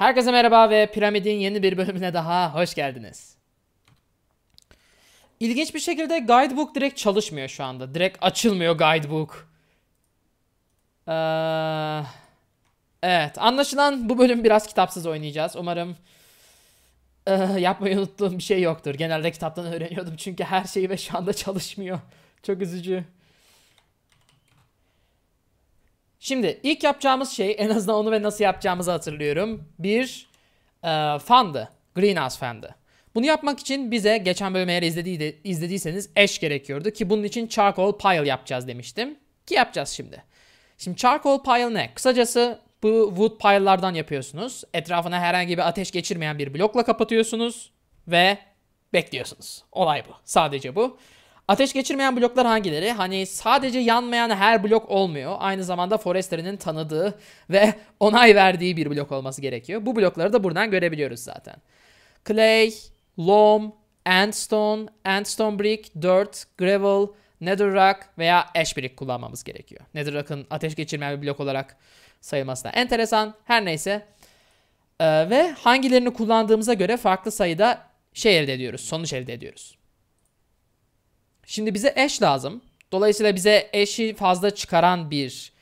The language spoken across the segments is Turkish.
Herkese merhaba ve Piramid'in yeni bir bölümüne daha hoş geldiniz. İlginç bir şekilde guidebook direkt çalışmıyor şu anda. Direkt açılmıyor guidebook. Ee, evet anlaşılan bu bölüm biraz kitapsız oynayacağız. Umarım e, yapmayı unuttuğum bir şey yoktur. Genelde kitaptan öğreniyordum çünkü her şeyi ve şu anda çalışmıyor. Çok üzücü. Şimdi ilk yapacağımız şey en azından onu ve nasıl yapacağımızı hatırlıyorum. Bir e, fandı. Greenhouse fandı. Bunu yapmak için bize geçen bölümü eğer izlediydi, izlediyseniz eş gerekiyordu ki bunun için charcoal pile yapacağız demiştim. Ki yapacağız şimdi. Şimdi charcoal pile ne? Kısacası bu wood pile'lardan yapıyorsunuz. Etrafına herhangi bir ateş geçirmeyen bir blokla kapatıyorsunuz ve bekliyorsunuz. Olay bu. Sadece bu. Ateş geçirmeyen bloklar hangileri? Hani sadece yanmayan her blok olmuyor. Aynı zamanda Forester'inin tanıdığı ve onay verdiği bir blok olması gerekiyor. Bu blokları da buradan görebiliyoruz zaten. Clay, loam, andstone, andstone brick, dirt, gravel, netherrack veya ash brick kullanmamız gerekiyor. Netherrack'ın ateş geçirmeyen bir blok olarak sayılması da enteresan. Her neyse. Ee, ve hangilerini kullandığımıza göre farklı sayıda şey elde ediyoruz, sonuç elde ediyoruz. Şimdi bize eş lazım. Dolayısıyla bize eşi fazla çıkaran bir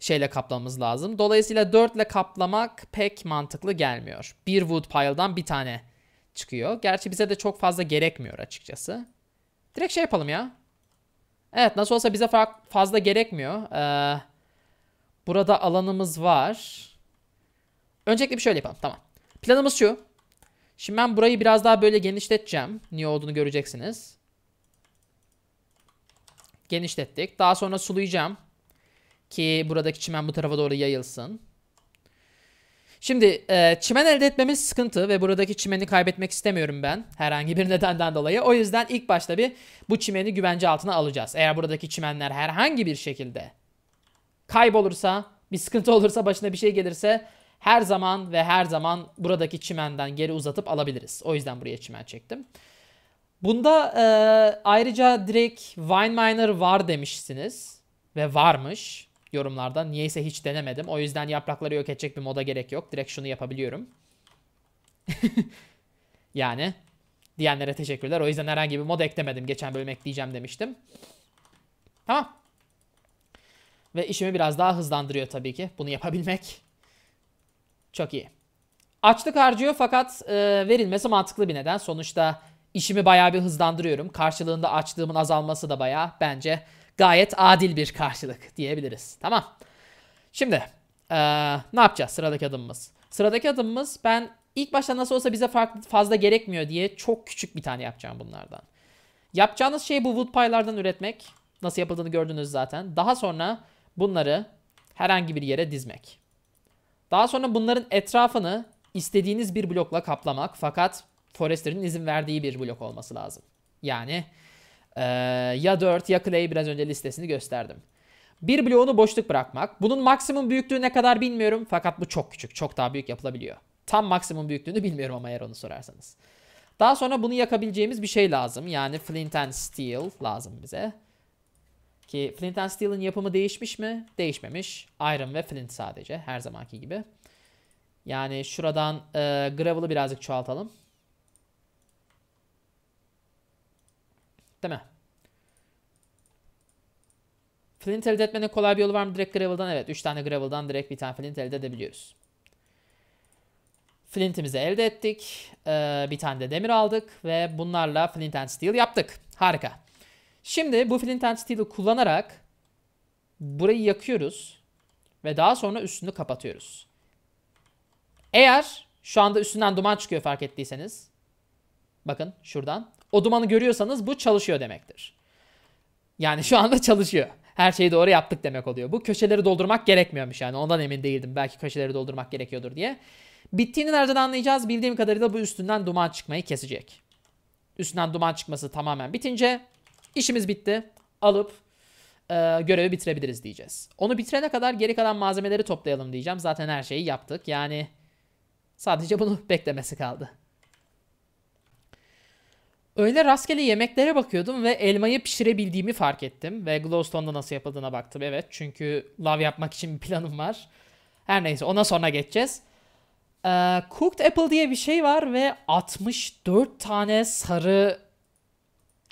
şeyle kaplamamız lazım. Dolayısıyla 4 ile kaplamak pek mantıklı gelmiyor. Bir wood pile'dan bir tane çıkıyor. Gerçi bize de çok fazla gerekmiyor açıkçası. Direkt şey yapalım ya. Evet nasıl olsa bize fazla gerekmiyor. Ee, burada alanımız var. Öncelikle bir şöyle yapalım tamam. Planımız şu. Şimdi ben burayı biraz daha böyle genişleteceğim. Niye olduğunu göreceksiniz genişlettik. Daha sonra sulayacağım. Ki buradaki çimen bu tarafa doğru yayılsın. Şimdi e, çimen elde etmemiz sıkıntı ve buradaki çimeni kaybetmek istemiyorum ben herhangi bir nedenden dolayı. O yüzden ilk başta bir bu çimeni güvence altına alacağız. Eğer buradaki çimenler herhangi bir şekilde kaybolursa, bir sıkıntı olursa, başına bir şey gelirse her zaman ve her zaman buradaki çimenden geri uzatıp alabiliriz. O yüzden buraya çimen çektim. Bunda e, ayrıca direkt Wine Miner var demişsiniz ve varmış yorumlardan. Niyeyse hiç denemedim. O yüzden yaprakları yok edecek bir moda gerek yok. Direkt şunu yapabiliyorum. yani diyenlere teşekkürler. O yüzden herhangi bir mod eklemedim. Geçen bölüm ekleyeceğim demiştim. Tamam. Ve işimi biraz daha hızlandırıyor tabii ki. Bunu yapabilmek çok iyi. Açlık harcıyor fakat e, verilmesi mantıklı bir neden. Sonuçta işimi bayağı bir hızlandırıyorum. Karşılığında açlığımın azalması da bayağı bence gayet adil bir karşılık diyebiliriz. Tamam. Şimdi ee, ne yapacağız sıradaki adımımız? Sıradaki adımımız ben ilk başta nasıl olsa bize fazla gerekmiyor diye çok küçük bir tane yapacağım bunlardan. Yapacağınız şey bu wood woodpie'lardan üretmek. Nasıl yapıldığını gördünüz zaten. Daha sonra bunları herhangi bir yere dizmek. Daha sonra bunların etrafını istediğiniz bir blokla kaplamak. Fakat Forester'in izin verdiği bir blok olması lazım. Yani e, ya 4 ya Clay biraz önce listesini gösterdim. Bir bloğunu boşluk bırakmak. Bunun maksimum büyüklüğü ne kadar bilmiyorum fakat bu çok küçük. Çok daha büyük yapılabiliyor. Tam maksimum büyüklüğünü bilmiyorum ama eğer onu sorarsanız. Daha sonra bunu yakabileceğimiz bir şey lazım. Yani flint and steel lazım bize. Ki flint and steel'in yapımı değişmiş mi? Değişmemiş. Iron ve flint sadece her zamanki gibi. Yani şuradan e, gravel'ı birazcık çoğaltalım. Değil mi? Flint elde etmenin kolay bir yolu var mı? Direkt Gravel'dan evet. 3 tane Gravel'dan direkt bir tane Flint elde edebiliyoruz. Flint'imizi elde ettik. Ee, bir tane de demir aldık ve bunlarla Flint and Steel yaptık. Harika. Şimdi bu Flint and Steel'i kullanarak burayı yakıyoruz ve daha sonra üstünü kapatıyoruz. Eğer şu anda üstünden duman çıkıyor fark ettiyseniz. Bakın şuradan. O dumanı görüyorsanız bu çalışıyor demektir. Yani şu anda çalışıyor. Her şeyi doğru yaptık demek oluyor. Bu köşeleri doldurmak gerekmiyormuş yani. Ondan emin değildim. Belki köşeleri doldurmak gerekiyordur diye. Bittiğini nereden anlayacağız? Bildiğim kadarıyla bu üstünden duman çıkmayı kesecek. Üstünden duman çıkması tamamen bitince işimiz bitti. Alıp e, görevi bitirebiliriz diyeceğiz. Onu bitirene kadar geri kalan malzemeleri toplayalım diyeceğim. Zaten her şeyi yaptık. Yani sadece bunu beklemesi kaldı. Öyle rastgele yemeklere bakıyordum ve elmayı pişirebildiğimi fark ettim. Ve Glowstone'da nasıl yapıldığına baktım. Evet çünkü lav yapmak için bir planım var. Her neyse ona sonra geçeceğiz. Ee, cooked Apple diye bir şey var ve 64 tane sarı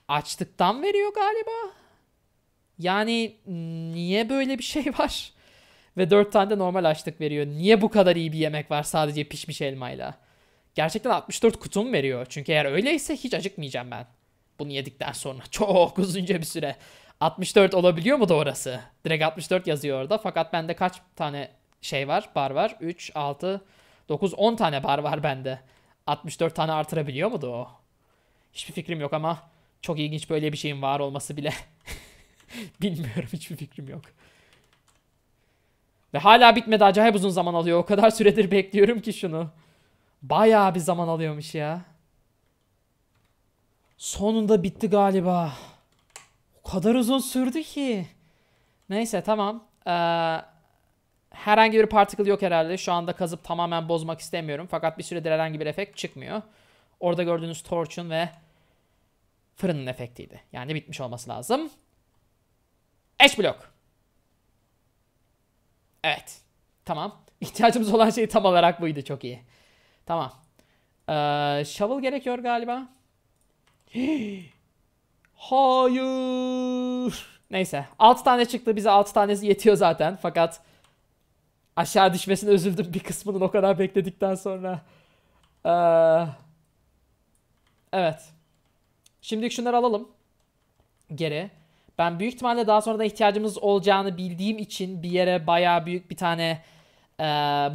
açlıktan veriyor galiba. Yani niye böyle bir şey var? Ve 4 tane de normal açlık veriyor. Niye bu kadar iyi bir yemek var sadece pişmiş elmayla? Gerçekten 64 kutum veriyor. Çünkü eğer öyleyse hiç acıkmayacağım ben. Bunu yedikten sonra çok uzunca bir süre. 64 olabiliyor mu doğrusu Direkt 64 yazıyor orada. Fakat bende kaç tane şey var? Bar var. 3, 6, 9, 10 tane bar var bende. 64 tane artırabiliyor mu da o? Hiçbir fikrim yok ama çok ilginç böyle bir şeyin var olması bile. Bilmiyorum hiçbir fikrim yok. Ve hala bitmedi acayip uzun zaman alıyor. O kadar süredir bekliyorum ki şunu. Bayağı bir zaman alıyormuş ya. Sonunda bitti galiba. O kadar uzun sürdü ki. Neyse tamam. Ee, herhangi bir particle yok herhalde. Şu anda kazıp tamamen bozmak istemiyorum. Fakat bir süredir herhangi bir efekt çıkmıyor. Orada gördüğünüz torch'un ve fırının efektiydi. Yani bitmiş olması lazım. Eş block. Evet. Tamam. İhtiyacımız olan şey tam olarak buydu. Çok iyi. Tamam. Ee, shovel gerekiyor galiba. Hayır. Neyse. 6 tane çıktı. Bize 6 tanesi yetiyor zaten. Fakat aşağı düşmesine üzüldüm bir kısmının o kadar bekledikten sonra. Ee, evet. Şimdi şunları alalım. Geri. Ben büyük ihtimalle daha sonra da ihtiyacımız olacağını bildiğim için bir yere baya büyük bir tane ee,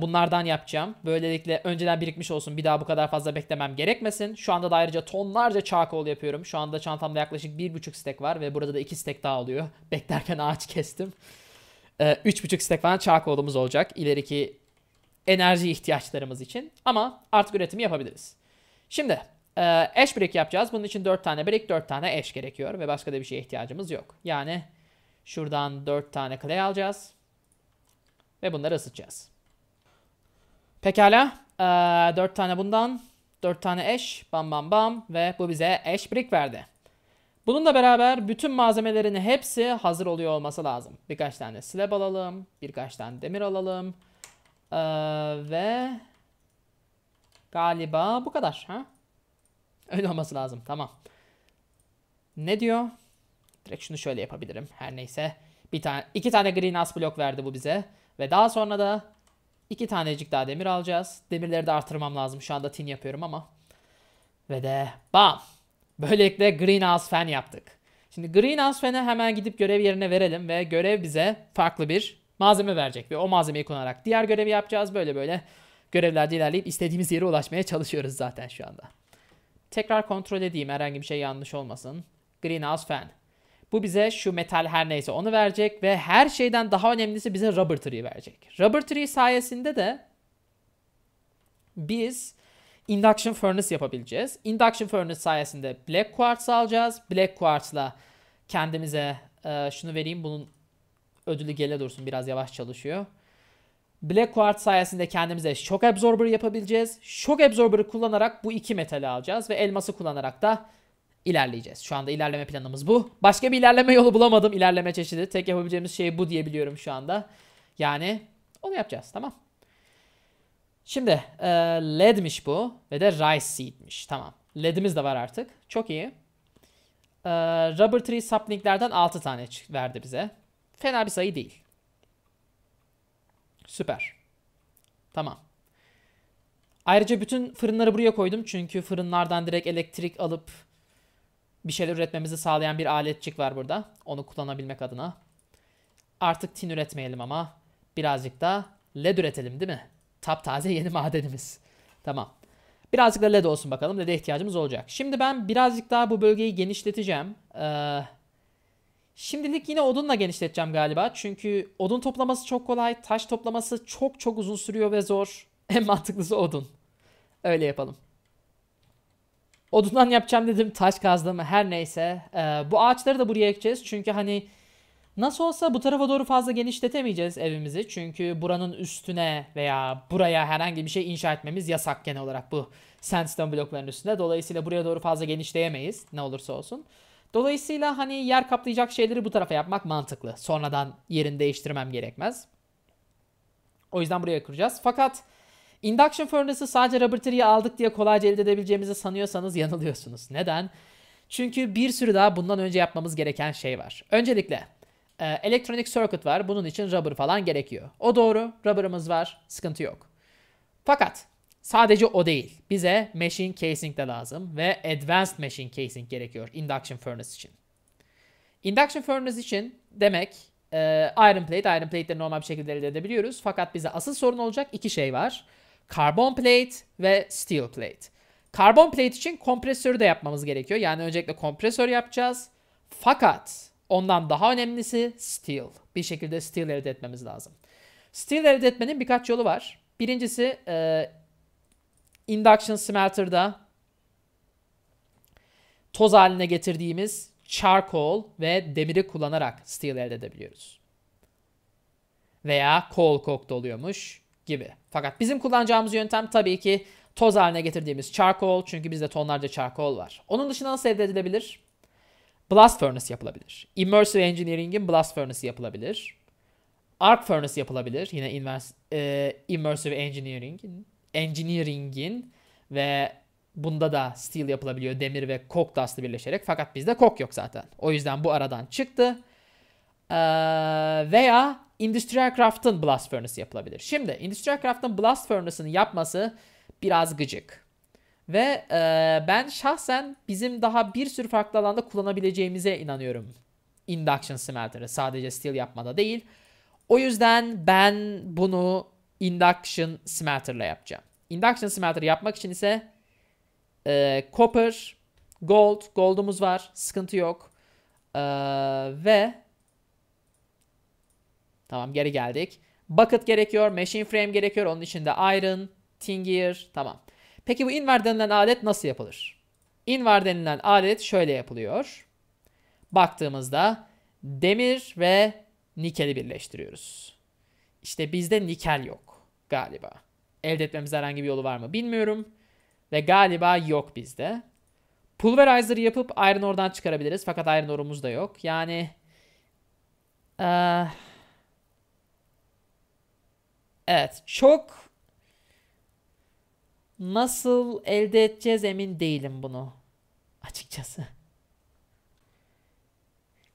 bunlardan yapacağım. Böylelikle önceden birikmiş olsun. Bir daha bu kadar fazla beklemem gerekmesin. Şu anda da ayrıca tonlarca charcoal yapıyorum. Şu anda çantamda yaklaşık 1,5 stek var ve burada da 2 stek daha oluyor. Beklerken ağaç kestim. Ee, 3,5 stek falan charcoal'umuz olacak. İleriki enerji ihtiyaçlarımız için. Ama artık üretimi yapabiliriz. Şimdi e, eş break yapacağız. Bunun için 4 tane break, 4 tane eş gerekiyor ve başka da bir şeye ihtiyacımız yok. Yani şuradan 4 tane clay alacağız ve bunları ısıtacağız. Pekala. Ee, 4 tane bundan. 4 tane eş. Bam bam bam. Ve bu bize eş brick verdi. Bununla beraber bütün malzemelerin hepsi hazır oluyor olması lazım. Birkaç tane slab alalım. Birkaç tane demir alalım. Ee, ve galiba bu kadar. Ha? Öyle olması lazım. Tamam. Ne diyor? Direkt şunu şöyle yapabilirim. Her neyse. Bir tane, iki tane greenhouse blok verdi bu bize. Ve daha sonra da İki tanecik daha demir alacağız. Demirleri de artırmam lazım. Şu anda tin yapıyorum ama. Ve de bam. Böylelikle greenhouse fan yaptık. Şimdi greenhouse fan'ı hemen gidip görev yerine verelim ve görev bize farklı bir malzeme verecek. Ve o malzemeyi kullanarak diğer görevi yapacağız. Böyle böyle görevlerde ilerleyip istediğimiz yere ulaşmaya çalışıyoruz zaten şu anda. Tekrar kontrol edeyim herhangi bir şey yanlış olmasın. Greenhouse fan. Bu bize şu metal her neyse onu verecek ve her şeyden daha önemlisi bize rubber tree verecek. Rubber tree sayesinde de biz induction furnace yapabileceğiz. Induction furnace sayesinde black quartz alacağız. Black quartz'la kendimize e, şunu vereyim bunun ödülü gele dursun biraz yavaş çalışıyor. Black Quartz sayesinde kendimize Shock Absorber yapabileceğiz. Shock Absorber'ı kullanarak bu iki metali alacağız ve elması kullanarak da ilerleyeceğiz. Şu anda ilerleme planımız bu. Başka bir ilerleme yolu bulamadım. İlerleme çeşidi. Tek yapabileceğimiz şey bu diyebiliyorum şu anda. Yani onu yapacağız. Tamam. Şimdi e, LED'miş bu ve de Rice Seed'miş. Tamam. LED'imiz de var artık. Çok iyi. E, rubber Tree Sapling'lerden 6 tane verdi bize. Fena bir sayı değil. Süper. Tamam. Ayrıca bütün fırınları buraya koydum. Çünkü fırınlardan direkt elektrik alıp bir şeyler üretmemizi sağlayan bir aletçik var burada. Onu kullanabilmek adına. Artık tin üretmeyelim ama birazcık da led üretelim değil mi? taze yeni madenimiz. Tamam. Birazcık da led olsun bakalım. LED'e ihtiyacımız olacak. Şimdi ben birazcık daha bu bölgeyi genişleteceğim. Ee, şimdilik yine odunla genişleteceğim galiba. Çünkü odun toplaması çok kolay. Taş toplaması çok çok uzun sürüyor ve zor. En mantıklısı odun. Öyle yapalım. Odundan yapacağım dedim. Taş kazdığımı her neyse. Ee, bu ağaçları da buraya ekeceğiz. Çünkü hani nasıl olsa bu tarafa doğru fazla genişletemeyeceğiz evimizi. Çünkü buranın üstüne veya buraya herhangi bir şey inşa etmemiz yasak genel olarak bu sandstone blokların üstünde. Dolayısıyla buraya doğru fazla genişleyemeyiz ne olursa olsun. Dolayısıyla hani yer kaplayacak şeyleri bu tarafa yapmak mantıklı. Sonradan yerini değiştirmem gerekmez. O yüzden buraya kuracağız. Fakat Induction furnace'ı sadece rubber tree'yi aldık diye kolayca elde edebileceğimizi sanıyorsanız yanılıyorsunuz. Neden? Çünkü bir sürü daha bundan önce yapmamız gereken şey var. Öncelikle e, elektronik circuit var. Bunun için rubber falan gerekiyor. O doğru. Rubber'ımız var. Sıkıntı yok. Fakat sadece o değil. Bize machine casing de lazım ve advanced machine casing gerekiyor induction furnace için. Induction furnace için demek e, iron plate, iron plate de normal bir şekilde elde edebiliyoruz. Fakat bize asıl sorun olacak iki şey var. Carbon plate ve steel plate. Carbon plate için kompresörü de yapmamız gerekiyor. Yani öncelikle kompresör yapacağız. Fakat ondan daha önemlisi steel. Bir şekilde steel elde etmemiz lazım. Steel elde etmenin birkaç yolu var. Birincisi e, induction smelter'da toz haline getirdiğimiz charcoal ve demiri kullanarak steel elde edebiliyoruz. Veya coal koked oluyormuş gibi. Fakat bizim kullanacağımız yöntem tabii ki toz haline getirdiğimiz charcoal. Çünkü bizde tonlarca charcoal var. Onun dışında nasıl elde edilebilir? Blast furnace yapılabilir. Immersive engineering'in blast furnace yapılabilir. Arc furnace yapılabilir. Yine invers, e, immersive engineering'in engineering'in ve bunda da steel yapılabiliyor. Demir ve kok dastı birleşerek. Fakat bizde kok yok zaten. O yüzden bu aradan çıktı. Ee, veya Industrial Craft'ın Blast Furnace yapılabilir. Şimdi Industrial Craft'ın Blast Furnace'ını yapması biraz gıcık. Ve e, ben şahsen bizim daha bir sürü farklı alanda kullanabileceğimize inanıyorum. Induction Smelter'ı sadece steel yapmada değil. O yüzden ben bunu Induction Smelter'la yapacağım. Induction Smelter yapmak için ise e, Copper, Gold, Gold'umuz var. Sıkıntı yok. E, ve Tamam geri geldik. Bucket gerekiyor. Machine frame gerekiyor. Onun için de iron, tin gear. Tamam. Peki bu invar denilen alet nasıl yapılır? Invar denilen alet şöyle yapılıyor. Baktığımızda demir ve nikeli birleştiriyoruz. İşte bizde nikel yok galiba. Elde etmemiz herhangi bir yolu var mı bilmiyorum. Ve galiba yok bizde. Pulverizer yapıp iron oradan çıkarabiliriz. Fakat iron orumuz da yok. Yani... Ee, Evet çok nasıl elde edeceğiz emin değilim bunu açıkçası.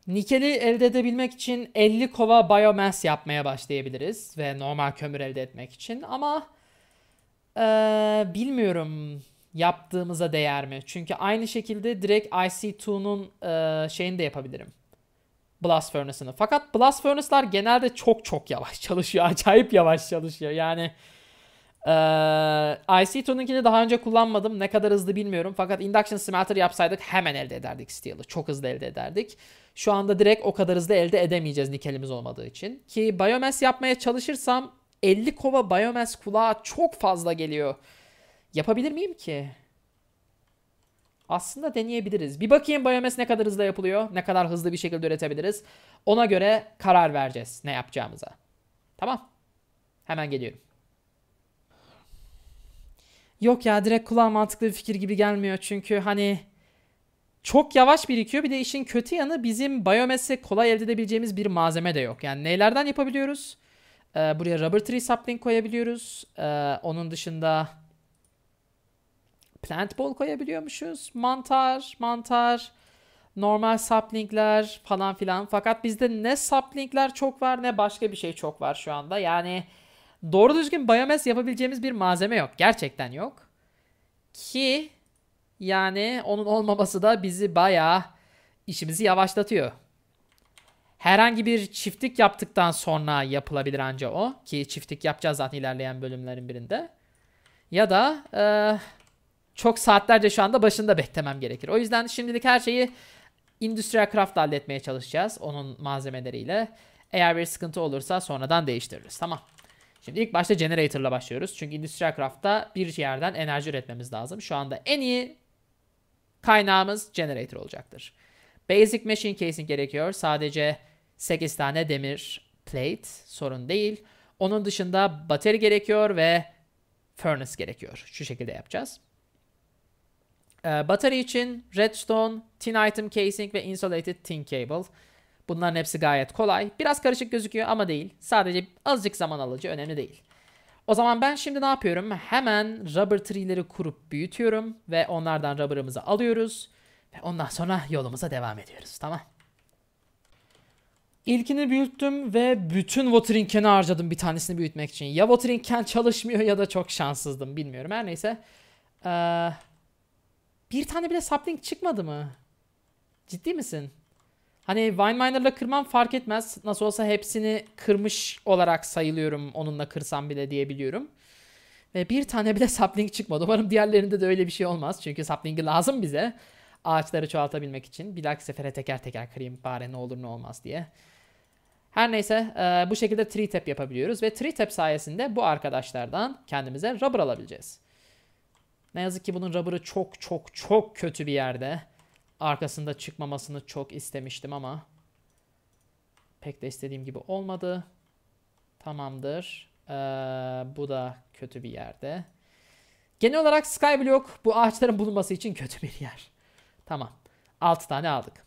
Nikeli elde edebilmek için 50 kova biomass yapmaya başlayabiliriz ve normal kömür elde etmek için ama ee, bilmiyorum yaptığımıza değer mi? Çünkü aynı şekilde direkt IC2'nun e, şeyini de yapabilirim. Blast Furnace'ını. Fakat Blast Furnace'lar genelde çok çok yavaş çalışıyor. Acayip yavaş çalışıyor. Yani ee, ic 2ninkini daha önce kullanmadım. Ne kadar hızlı bilmiyorum. Fakat Induction Smelter yapsaydık hemen elde ederdik Steel'ı. Çok hızlı elde ederdik. Şu anda direkt o kadar hızlı elde edemeyeceğiz nikelimiz olmadığı için. Ki Biomass yapmaya çalışırsam 50 kova Biomass kulağa çok fazla geliyor. Yapabilir miyim ki? Aslında deneyebiliriz. Bir bakayım biomes ne kadar hızlı yapılıyor. Ne kadar hızlı bir şekilde üretebiliriz. Ona göre karar vereceğiz ne yapacağımıza. Tamam. Hemen geliyorum. Yok ya direkt kulağa mantıklı bir fikir gibi gelmiyor. Çünkü hani çok yavaş birikiyor. Bir de işin kötü yanı bizim biyomesi kolay elde edebileceğimiz bir malzeme de yok. Yani nelerden yapabiliyoruz? Ee, buraya rubber tree sapling koyabiliyoruz. Ee, onun dışında Plant bol koyabiliyormuşuz. Mantar, mantar, normal saplingler falan filan. Fakat bizde ne saplingler çok var ne başka bir şey çok var şu anda. Yani doğru düzgün biomass yapabileceğimiz bir malzeme yok. Gerçekten yok. Ki yani onun olmaması da bizi bayağı işimizi yavaşlatıyor. Herhangi bir çiftlik yaptıktan sonra yapılabilir anca o. Ki çiftlik yapacağız zaten ilerleyen bölümlerin birinde. Ya da... Ee, çok saatlerce şu anda başında beklemem gerekir. O yüzden şimdilik her şeyi Industrial Craft halletmeye çalışacağız onun malzemeleriyle. Eğer bir sıkıntı olursa sonradan değiştiririz. Tamam. Şimdi ilk başta Generator'la başlıyoruz. Çünkü Industrial Craft'ta bir yerden enerji üretmemiz lazım. Şu anda en iyi kaynağımız Generator olacaktır. Basic Machine Casing gerekiyor. Sadece 8 tane demir plate sorun değil. Onun dışında bateri gerekiyor ve furnace gerekiyor. Şu şekilde yapacağız. E, ee, batarya için redstone, tin item casing ve insulated tin cable. Bunların hepsi gayet kolay. Biraz karışık gözüküyor ama değil. Sadece azıcık zaman alıcı önemli değil. O zaman ben şimdi ne yapıyorum? Hemen rubber tree'leri kurup büyütüyorum ve onlardan rubber'ımızı alıyoruz. Ve ondan sonra yolumuza devam ediyoruz. Tamam. İlkini büyüttüm ve bütün watering can'ı harcadım bir tanesini büyütmek için. Ya watering can çalışmıyor ya da çok şanssızdım bilmiyorum. Her neyse. Ee, bir tane bile sapling çıkmadı mı? Ciddi misin? Hani Wineminer'la kırmam fark etmez. Nasıl olsa hepsini kırmış olarak sayılıyorum onunla kırsam bile diyebiliyorum. Ve bir tane bile sapling çıkmadı. Umarım diğerlerinde de öyle bir şey olmaz. Çünkü sapling'i lazım bize. Ağaçları çoğaltabilmek için. Bir dahaki sefere teker teker kırayım bari ne olur ne olmaz diye. Her neyse e, bu şekilde tree tap yapabiliyoruz. Ve tree tap sayesinde bu arkadaşlardan kendimize rubber alabileceğiz. Ne yazık ki bunun rubber'ı çok çok çok kötü bir yerde. Arkasında çıkmamasını çok istemiştim ama pek de istediğim gibi olmadı. Tamamdır. Ee, bu da kötü bir yerde. Genel olarak Skyblock bu ağaçların bulunması için kötü bir yer. Tamam. 6 tane aldık.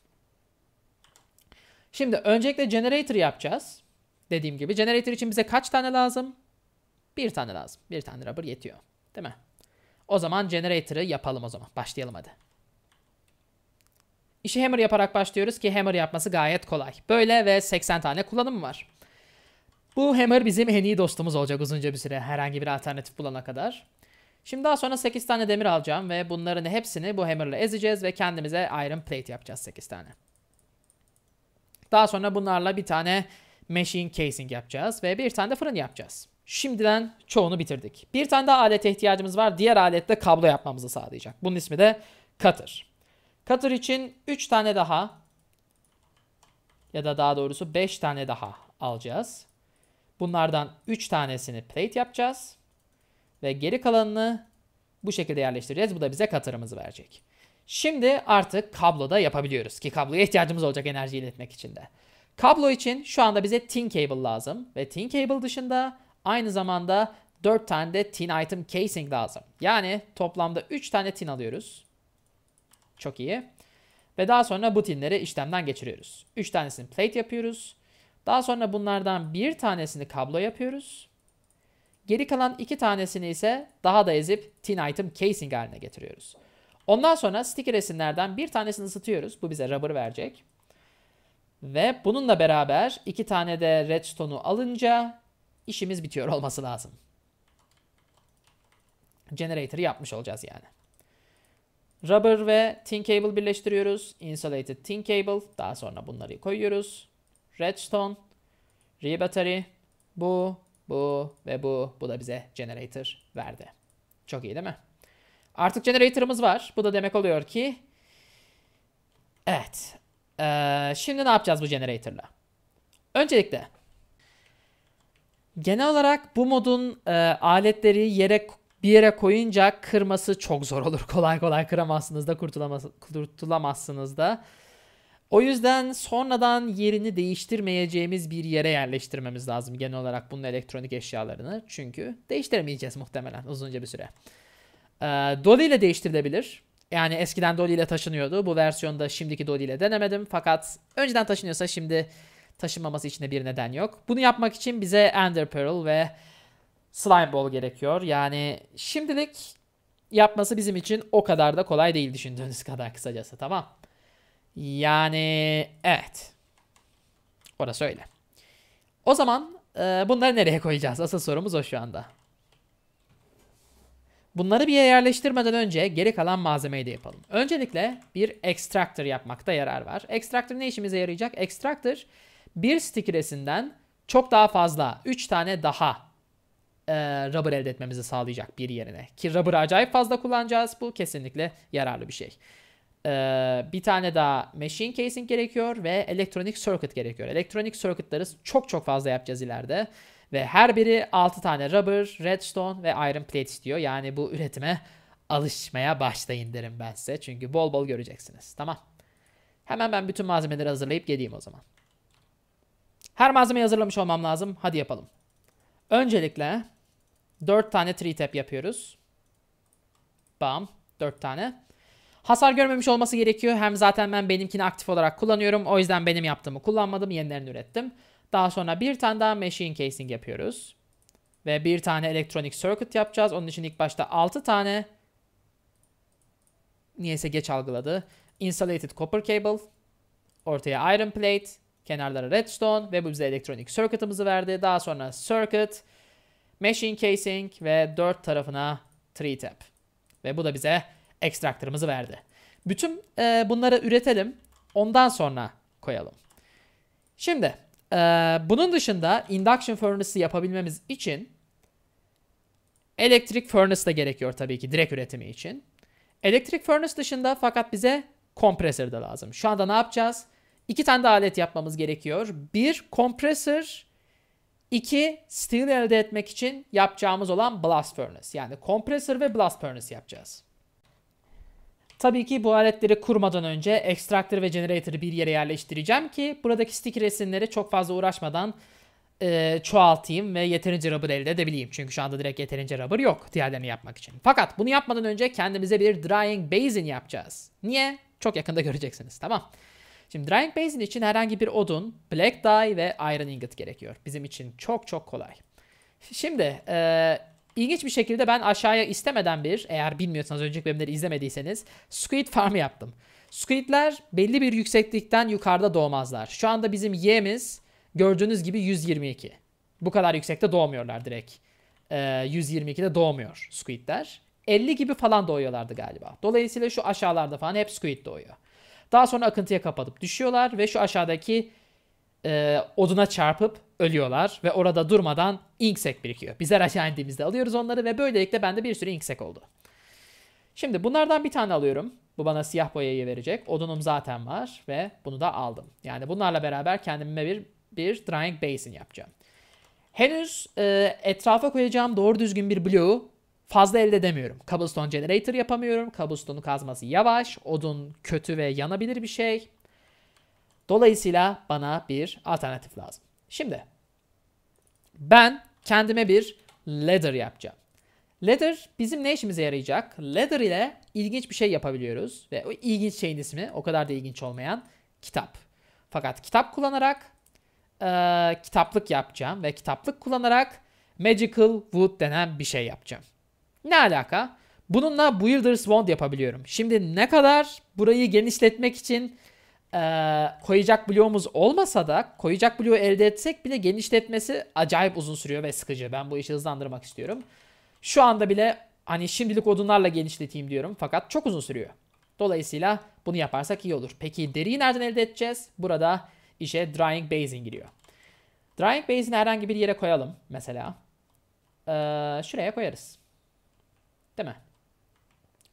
Şimdi öncelikle generator yapacağız. Dediğim gibi generator için bize kaç tane lazım? Bir tane lazım. Bir tane rubber yetiyor. Değil mi? O zaman generator'ı yapalım o zaman. Başlayalım hadi. İşi hammer yaparak başlıyoruz ki hammer yapması gayet kolay. Böyle ve 80 tane kullanım var. Bu hammer bizim en iyi dostumuz olacak uzunca bir süre herhangi bir alternatif bulana kadar. Şimdi daha sonra 8 tane demir alacağım ve bunların hepsini bu hammerla ezeceğiz ve kendimize iron plate yapacağız 8 tane. Daha sonra bunlarla bir tane machine casing yapacağız ve bir tane de fırın yapacağız. Şimdiden çoğunu bitirdik. Bir tane daha alete ihtiyacımız var. Diğer aletle kablo yapmamızı sağlayacak. Bunun ismi de cutter. Cutter için 3 tane daha ya da daha doğrusu 5 tane daha alacağız. Bunlardan 3 tanesini plate yapacağız. Ve geri kalanını bu şekilde yerleştireceğiz. Bu da bize cutter'ımızı verecek. Şimdi artık kablo da yapabiliyoruz ki kabloya ihtiyacımız olacak enerji iletmek için de. Kablo için şu anda bize tin cable lazım ve tin cable dışında Aynı zamanda 4 tane de tin item casing lazım. Yani toplamda 3 tane tin alıyoruz. Çok iyi. Ve daha sonra bu tinleri işlemden geçiriyoruz. 3 tanesini plate yapıyoruz. Daha sonra bunlardan bir tanesini kablo yapıyoruz. Geri kalan iki tanesini ise daha da ezip tin item casing haline getiriyoruz. Ondan sonra sticky resimlerden bir tanesini ısıtıyoruz. Bu bize rubber verecek. Ve bununla beraber iki tane de redstone'u alınca işimiz bitiyor olması lazım. Generator'ı yapmış olacağız yani. Rubber ve tin cable birleştiriyoruz. Insulated tin cable. Daha sonra bunları koyuyoruz. Redstone. Rebattery. Bu, bu ve bu. Bu da bize generator verdi. Çok iyi değil mi? Artık generator'ımız var. Bu da demek oluyor ki... Evet. Ee, şimdi ne yapacağız bu generator'la? Öncelikle Genel olarak bu modun e, aletleri yere bir yere koyunca kırması çok zor olur. Kolay kolay kıramazsınız da kurtulamazsınız da. O yüzden sonradan yerini değiştirmeyeceğimiz bir yere yerleştirmemiz lazım genel olarak bunun elektronik eşyalarını. Çünkü değiştiremeyeceğiz muhtemelen uzunca bir süre. Ee, Dolly ile değiştirilebilir. Yani eskiden Dolly ile taşınıyordu. Bu versiyonda şimdiki Dolly ile denemedim. Fakat önceden taşınıyorsa şimdi taşınmaması için de bir neden yok. Bunu yapmak için bize Ender Pearl ve Slime Ball gerekiyor. Yani şimdilik yapması bizim için o kadar da kolay değil düşündüğünüz kadar kısacası tamam. Yani evet. Orası öyle. O zaman e, bunları nereye koyacağız? Asıl sorumuz o şu anda. Bunları bir yere yerleştirmeden önce geri kalan malzemeyi de yapalım. Öncelikle bir extractor yapmakta yarar var. Extractor ne işimize yarayacak? Extractor bir stikiresinden çok daha fazla 3 tane daha e, rubber elde etmemizi sağlayacak bir yerine. Ki rubber'ı acayip fazla kullanacağız. Bu kesinlikle yararlı bir şey. E, bir tane daha machine casing gerekiyor ve elektronik circuit gerekiyor. Elektronik circuit'ları çok çok fazla yapacağız ileride. Ve her biri 6 tane rubber, redstone ve iron plate istiyor. Yani bu üretime alışmaya başlayın derim ben size. Çünkü bol bol göreceksiniz. Tamam. Hemen ben bütün malzemeleri hazırlayıp geleyim o zaman. Her malzemeyi hazırlamış olmam lazım. Hadi yapalım. Öncelikle 4 tane 3 tap yapıyoruz. Bam. 4 tane. Hasar görmemiş olması gerekiyor. Hem zaten ben benimkini aktif olarak kullanıyorum. O yüzden benim yaptığımı kullanmadım. Yenilerini ürettim. Daha sonra bir tane daha machine casing yapıyoruz. Ve bir tane elektronik circuit yapacağız. Onun için ilk başta 6 tane niyeyse geç algıladı. Insulated copper cable. Ortaya iron plate. Kenarlara redstone ve bu bize elektronik circuit'ımızı verdi. Daha sonra circuit, machine casing ve dört tarafına 3-tap. Ve bu da bize extractor'ımızı verdi. Bütün e, bunları üretelim. Ondan sonra koyalım. Şimdi e, bunun dışında induction furnace'ı yapabilmemiz için elektrik furnace da gerekiyor tabii ki direkt üretimi için. Elektrik furnace dışında fakat bize kompresör de lazım. Şu anda ne yapacağız? İki tane de alet yapmamız gerekiyor. Bir kompresör, iki steel elde etmek için yapacağımız olan blast furnace. Yani kompresör ve blast furnace yapacağız. Tabii ki bu aletleri kurmadan önce extractor ve generator'ı bir yere yerleştireceğim ki buradaki stick resimleri çok fazla uğraşmadan e, çoğaltayım ve yeterince rubber elde edebileyim. Çünkü şu anda direkt yeterince rubber yok diğerlerini yapmak için. Fakat bunu yapmadan önce kendimize bir drying basin yapacağız. Niye? Çok yakında göreceksiniz tamam. Şimdi Drying Basin için herhangi bir odun, Black Dye ve Iron Ingot gerekiyor. Bizim için çok çok kolay. Şimdi e, ilginç bir şekilde ben aşağıya istemeden bir, eğer bilmiyorsanız önceki bölümleri izlemediyseniz, Squid Farm yaptım. Squidler belli bir yükseklikten yukarıda doğmazlar. Şu anda bizim Y'miz gördüğünüz gibi 122. Bu kadar yüksekte doğmuyorlar direkt. E, 122'de doğmuyor Squidler. 50 gibi falan doğuyorlardı galiba. Dolayısıyla şu aşağılarda falan hep Squid doğuyor. Daha sonra akıntıya kapatıp düşüyorlar ve şu aşağıdaki e, oduna çarpıp ölüyorlar ve orada durmadan inksek birikiyor. Bizler aşağı indiğimizde alıyoruz onları ve böylelikle bende bir sürü inksek oldu. Şimdi bunlardan bir tane alıyorum. Bu bana siyah boyayı verecek. Odunum zaten var ve bunu da aldım. Yani bunlarla beraber kendime bir bir drying basin yapacağım. Henüz e, etrafa koyacağım doğru düzgün bir bloğu fazla elde edemiyorum. Cobblestone generator yapamıyorum. Cobblestone'u kazması yavaş. Odun kötü ve yanabilir bir şey. Dolayısıyla bana bir alternatif lazım. Şimdi ben kendime bir ladder yapacağım. Ladder bizim ne işimize yarayacak? Ladder ile ilginç bir şey yapabiliyoruz. Ve o ilginç şeyin ismi o kadar da ilginç olmayan kitap. Fakat kitap kullanarak e, kitaplık yapacağım ve kitaplık kullanarak Magical Wood denen bir şey yapacağım. Ne alaka? Bununla Builder's Wand yapabiliyorum. Şimdi ne kadar burayı genişletmek için e, koyacak bloğumuz olmasa da koyacak bloğu elde etsek bile genişletmesi acayip uzun sürüyor ve sıkıcı. Ben bu işi hızlandırmak istiyorum. Şu anda bile hani şimdilik odunlarla genişleteyim diyorum fakat çok uzun sürüyor. Dolayısıyla bunu yaparsak iyi olur. Peki deriyi nereden elde edeceğiz? Burada işe drying basin giriyor. Drying basin'i herhangi bir yere koyalım mesela. Ee, şuraya koyarız. Değil mi?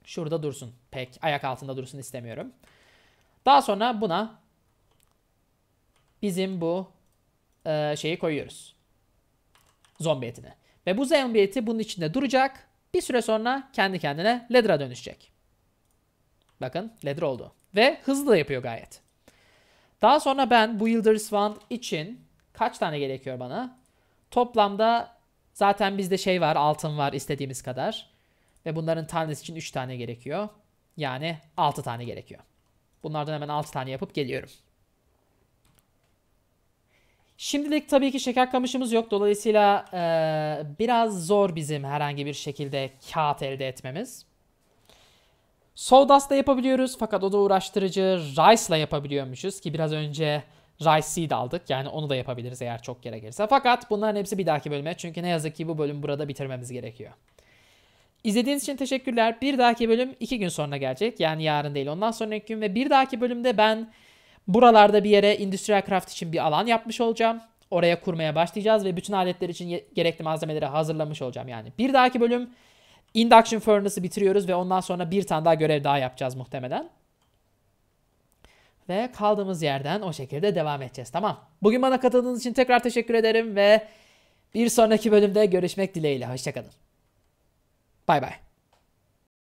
Şurada dursun. Pek ayak altında dursun istemiyorum. Daha sonra buna bizim bu e, şeyi koyuyoruz. Zombi etini. Ve bu zombi eti bunun içinde duracak. Bir süre sonra kendi kendine ledra dönüşecek. Bakın ledra oldu. Ve hızlı da yapıyor gayet. Daha sonra ben bu Yıldırız Wand için kaç tane gerekiyor bana? Toplamda zaten bizde şey var altın var istediğimiz kadar. Ve bunların tanesi için 3 tane gerekiyor. Yani 6 tane gerekiyor. Bunlardan hemen 6 tane yapıp geliyorum. Şimdilik tabii ki şeker kamışımız yok. Dolayısıyla e, biraz zor bizim herhangi bir şekilde kağıt elde etmemiz. da yapabiliyoruz fakat o da uğraştırıcı. Rice'la yapabiliyormuşuz ki biraz önce Rice Seed aldık. Yani onu da yapabiliriz eğer çok gerekirse. Fakat bunların hepsi bir dahaki bölüme. Çünkü ne yazık ki bu bölüm burada bitirmemiz gerekiyor. İzlediğiniz için teşekkürler. Bir dahaki bölüm iki gün sonra gelecek. Yani yarın değil ondan sonraki gün ve bir dahaki bölümde ben buralarda bir yere Industrial Craft için bir alan yapmış olacağım. Oraya kurmaya başlayacağız ve bütün aletler için gerekli malzemeleri hazırlamış olacağım yani. Bir dahaki bölüm Induction Furnace'ı bitiriyoruz ve ondan sonra bir tane daha görev daha yapacağız muhtemelen. Ve kaldığımız yerden o şekilde devam edeceğiz tamam. Bugün bana katıldığınız için tekrar teşekkür ederim ve bir sonraki bölümde görüşmek dileğiyle. Hoşçakalın. 拜拜。